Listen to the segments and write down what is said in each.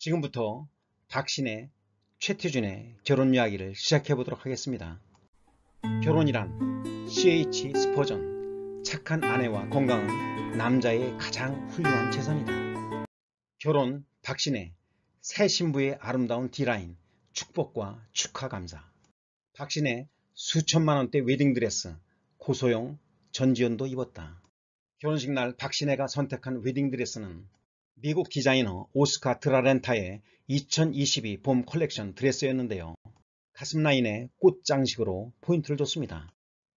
지금부터 박신혜, 최태준의 결혼 이야기를 시작해 보도록 하겠습니다. 결혼이란 CH 스퍼전 착한 아내와 건강은 남자의 가장 훌륭한 재산이다. 결혼 박신혜 새 신부의 아름다운 디라인 축복과 축하 감사 박신혜 수천만원대 웨딩드레스 고소영 전지현도 입었다. 결혼식 날 박신혜가 선택한 웨딩드레스는 미국 디자이너 오스카 드라렌타의 2022 봄 컬렉션 드레스였는데요. 가슴 라인에 꽃 장식으로 포인트를 줬습니다.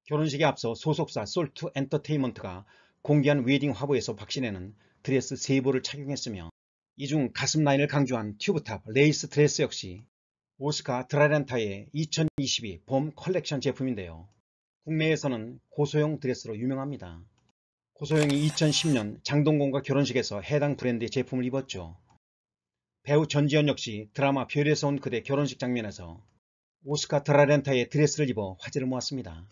결혼식에 앞서 소속사 솔트 엔터테인먼트가 공개한 웨딩 화보에서 박신혜는 드레스 3벌를 착용했으며 이 중 가슴 라인을 강조한 튜브탑 레이스 드레스 역시 오스카 드라렌타의 2022 봄 컬렉션 제품인데요. 국내에서는 고소형 드레스로 유명합니다. 고소영이 2010년 장동건과 결혼식에서 해당 브랜드의 제품을 입었죠. 배우 전지현 역시 드라마 별에서 온 그대 결혼식 장면에서 오스카 드라렌타의 드레스를 입어 화제를 모았습니다.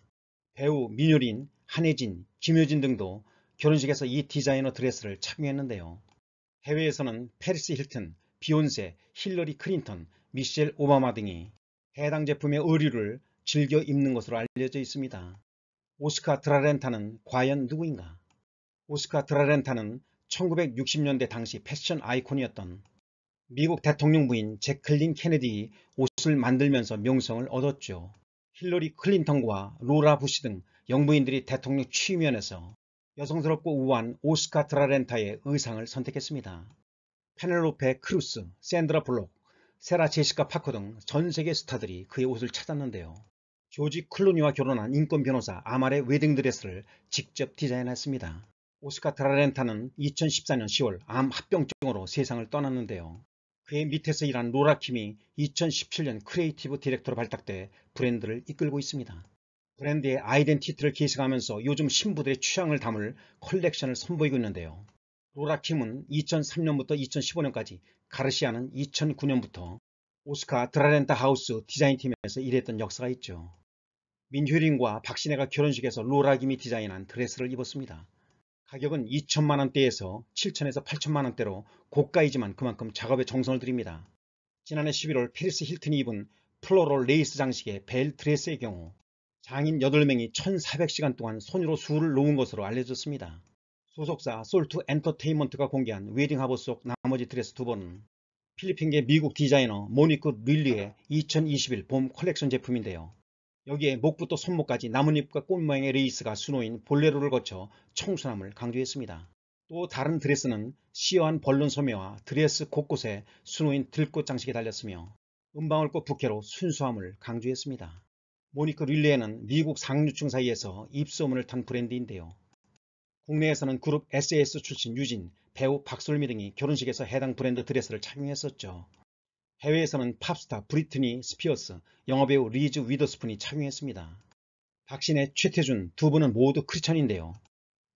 배우 민효린, 한혜진, 김효진 등도 결혼식에서 이 디자이너 드레스를 착용했는데요. 해외에서는 페리스 힐튼, 비욘세, 힐러리 클린턴, 미셸 오바마 등이 해당 제품의 의류를 즐겨 입는 것으로 알려져 있습니다. 오스카 드라렌타는 과연 누구인가? 오스카 드라렌타는 1960년대 당시 패션 아이콘이었던 미국 대통령 부인 제클린 케네디 옷을 만들면서 명성을 얻었죠. 힐러리 클린턴과 로라 부시 등 영부인들이 대통령 취임연에서 여성스럽고 우아한 오스카 드라렌타의 의상을 선택했습니다. 페넬로페 크루스, 샌드라 블록, 세라 제시카 파커 등 전세계 스타들이 그의 옷을 찾았는데요. 조지 클루니와 결혼한 인권 변호사 아말의 웨딩드레스를 직접 디자인했습니다. 오스카 드라렌타는 2014년 10월 암 합병증으로 세상을 떠났는데요. 그의 밑에서 일한 로라킴이 2017년 크리에이티브 디렉터로 발탁돼 브랜드를 이끌고 있습니다. 브랜드의 아이덴티티를 계승하면서 요즘 신부들의 취향을 담을 컬렉션을 선보이고 있는데요. 로라킴은 2003년부터 2015년까지 가르시아는 2009년부터 오스카 드라렌타 하우스 디자인팀에서 일했던 역사가 있죠. 민효린과 박신혜가 결혼식에서 로라김이 디자인한 드레스를 입었습니다. 가격은 2천만 원대에서 7천에서 8천만 원대로 고가이지만 그만큼 작업에 정성을 드립니다 지난해 11월 페리스 힐튼이 입은 플로럴 레이스 장식의 벨 드레스의 경우 장인 8명이 1,400시간 동안 손으로 수를 놓은 것으로 알려졌습니다. 소속사 솔트 엔터테인먼트가 공개한 웨딩하버 속 나머지 드레스 두 번은 필리핀계 미국 디자이너 모니크 릴리의 2021 봄 컬렉션 제품인데요. 여기에 목부터 손목까지 나뭇잎과 꽃 모양의 레이스가 수놓인 볼레로를 거쳐 청순함을 강조했습니다. 또 다른 드레스는 시여한 벌룬 소매와 드레스 곳곳에 수놓인 들꽃 장식이 달렸으며 은방울꽃 부케로 순수함을 강조했습니다. 모니크 릴레는 미국 상류층 사이에서 입소문을 탄 브랜드인데요. 국내에서는 그룹 SAS 출신 유진, 배우 박솔미 등이 결혼식에서 해당 브랜드 드레스를 착용했었죠. 해외에서는 팝스타 브리트니 스피어스, 영화배우 리즈 위더스푼이 착용했습니다 박신혜, 최태준 두 분은 모두 크리스천인데요.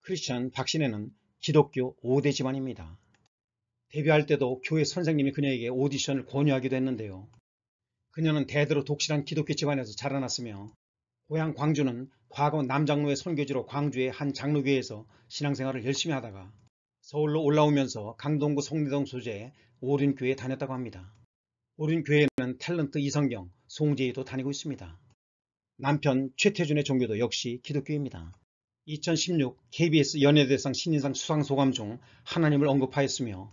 크리스천 박신혜는 기독교 5대 집안입니다. 데뷔할 때도 교회 선생님이 그녀에게 오디션을 권유하기도 했는데요. 그녀는 대대로 독실한 기독교 집안에서 자라났으며 고향 광주는 과거 남장로의 선교지로 광주의 한 장로교회에서 신앙생활을 열심히 하다가 서울로 올라오면서 강동구 성리동 소재의 오륜교회에 다녔다고 합니다. 우린 교회는 탤런트 이성경, 송재희도 다니고 있습니다. 남편 최태준의 종교도 역시 기독교입니다. 2016 KBS 연예대상 신인상 수상소감 중 하나님을 언급하였으며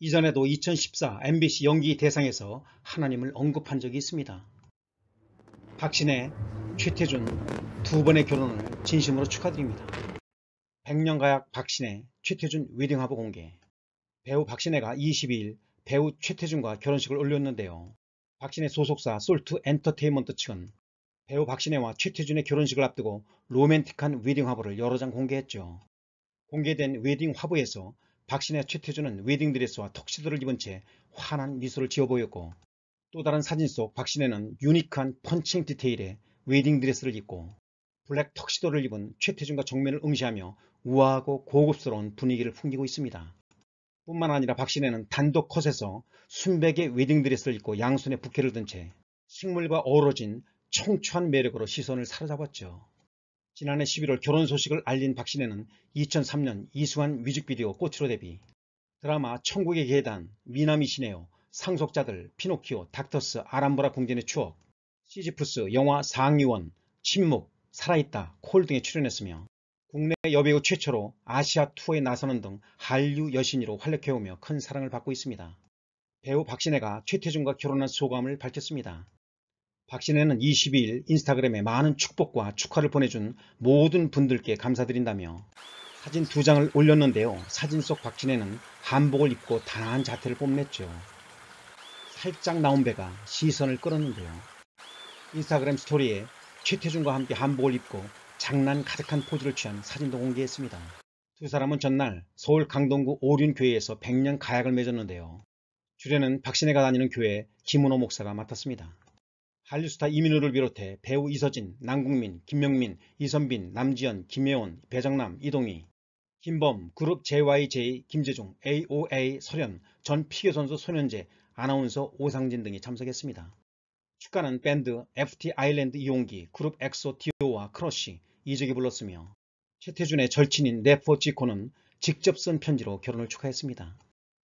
이전에도 2014 MBC 연기 대상에서 하나님을 언급한 적이 있습니다. 박신혜, 최태준 두 번의 결혼을 진심으로 축하드립니다. 백년가약 박신혜, 최태준 웨딩화보 공개 배우 박신혜가 22일 배우 최태준과 결혼식을 올렸는데요. 박신혜 소속사 솔트 엔터테인먼트 측은 배우 박신혜와 최태준의 결혼식을 앞두고 로맨틱한 웨딩 화보를 여러 장 공개했죠. 공개된 웨딩 화보에서 박신혜 와 최태준은 웨딩드레스와 턱시도를 입은 채 환한 미소를 지어 보였고 또 다른 사진 속 박신혜는 유니크한 펀칭 디테일의 웨딩드레스를 입고 블랙 턱시도를 입은 최태준과 정면을 응시하며 우아하고 고급스러운 분위기를 풍기고 있습니다. 뿐만 아니라 박신혜는 단독 컷에서 순백의 웨딩드레스를 입고 양손에 부케를 든 채 식물과 어우러진 청초한 매력으로 시선을 사로잡았죠. 지난해 11월 결혼 소식을 알린 박신혜는 2003년 이수환 뮤직비디오 꽃으로 데뷔 드라마 천국의 계단, 미남이시네요, 상속자들, 피노키오, 닥터스, 아람브라 궁전의 추억, 시지프스, 영화 사학리원, 침묵, 살아있다, 콜 등에 출연했으며 국내 여배우 최초로 아시아 투어에 나서는 등 한류 여신으로 활약해오며 큰 사랑을 받고 있습니다. 배우 박신혜가 최태준과 결혼한 소감을 밝혔습니다. 박신혜는 22일 인스타그램에 많은 축복과 축하를 보내준 모든 분들께 감사드린다며 사진 두 장을 올렸는데요. 사진 속 박신혜는 한복을 입고 단아한 자태를 뽐냈죠. 살짝 나온 배가 시선을 끌었는데요. 인스타그램 스토리에 최태준과 함께 한복을 입고 장난 가득한 포즈를 취한 사진도 공개했습니다. 두 사람은 전날 서울 강동구 오륜교회에서 백년 가약을 맺었는데요. 주례는 박신혜가 다니는 교회 김은호 목사가 맡았습니다. 한류스타 이민우를 비롯해 배우 이서진, 남궁민, 김명민, 이선빈, 남지연, 김혜원, 배정남, 이동희, 김범, 그룹 JYJ, 김재중, AOA, 설현, 전 피겨선수 손현재, 아나운서 오상진 등이 참석했습니다. 축가는 밴드 FT 아일랜드 이용기, 그룹 엑소 디오와 크러쉬, 이적이 불렀으며 최태준의 절친인 네포지코는 직접 쓴 편지로 결혼을 축하했습니다.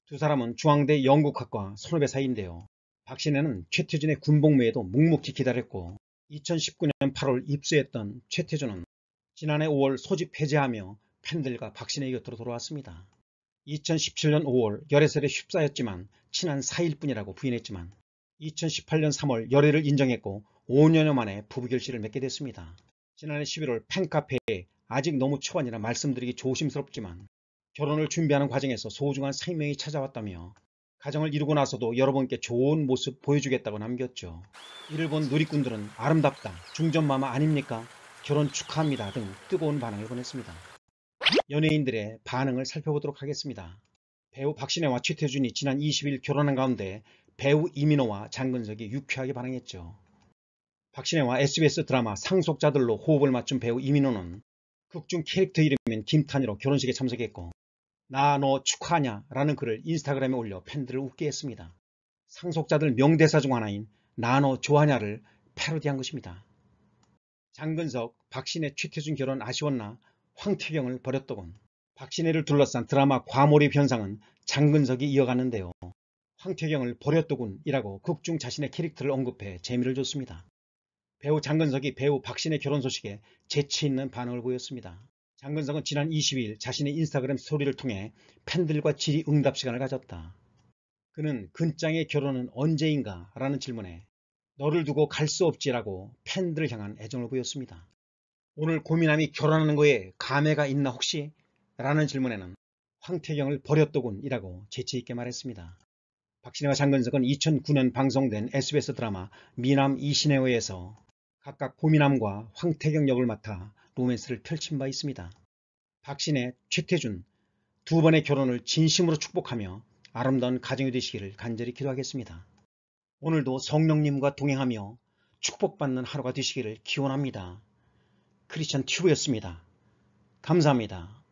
두 사람은 중앙대 영국학과 선후배 사이인데요. 박신혜는 최태준의 군복무에도 묵묵히 기다렸고 2019년 8월 입수했던 최태준은 지난해 5월 소집 해제하며 팬들과 박신혜 곁으로 돌아왔습니다. 2017년 5월 열애설에 휩싸였지만 친한 사이일 뿐이라고 부인했지만 2018년 3월 열애를 인정했고 5년여 만에 부부결실을 맺게 됐습니다. 지난해 11월 팬카페에 아직 너무 초반이라 말씀드리기 조심스럽지만 결혼을 준비하는 과정에서 소중한 생명이 찾아왔다며 가정을 이루고 나서도 여러분께 좋은 모습 보여주겠다고 남겼죠. 이를 본 누리꾼들은 아름답다, 중전마마 아닙니까? 결혼 축하합니다 등 뜨거운 반응을 보냈습니다. 연예인들의 반응을 살펴보도록 하겠습니다. 배우 박신혜와 최태준이 지난 20일 결혼한 가운데 배우 이민호와 장근석이 유쾌하게 반응했죠. 박신혜와 SBS 드라마 상속자들로 호흡을 맞춘 배우 이민호는 극중 캐릭터 이름인 김탄이로 결혼식에 참석했고 나 너 축하하냐 라는 글을 인스타그램에 올려 팬들을 웃게 했습니다. 상속자들 명대사 중 하나인 나 너 좋아하냐를 패러디한 것입니다. 장근석, 박신혜, 최태준 결혼 아쉬웠나 황태경을 버렸더군. 박신혜를 둘러싼 드라마 과몰입 현상은 장근석이 이어갔는데요. 황태경을 버렸더군이라고 극중 자신의 캐릭터를 언급해 재미를 줬습니다. 배우 장근석이 배우 박신의 결혼 소식에 재치있는 반응을 보였습니다. 장근석은 지난 2 0일 자신의 인스타그램 스토리를 통해 팬들과 질의 응답 시간을 가졌다. 그는 근짱의 결혼은 언제인가 라는 질문에 너를 두고 갈 수 없지라고 팬들을 향한 애정을 보였습니다. 오늘 고민함이 결혼하는 거에 감회가 있나 혹시? 라는 질문에는 황태경을 버렸더군이라고 재치있게 말했습니다. 박신혜와 장근석은 2009년 방송된 SBS 드라마 미남 이신혜호에서 각각 고미남과 황태경 역을 맡아 로맨스를 펼친 바 있습니다. 박신혜, 최태준 두 번의 결혼을 진심으로 축복하며 아름다운 가정이 되시기를 간절히 기도하겠습니다. 오늘도 성령님과 동행하며 축복받는 하루가 되시기를 기원합니다. 크리스천 튜브였습니다. 감사합니다.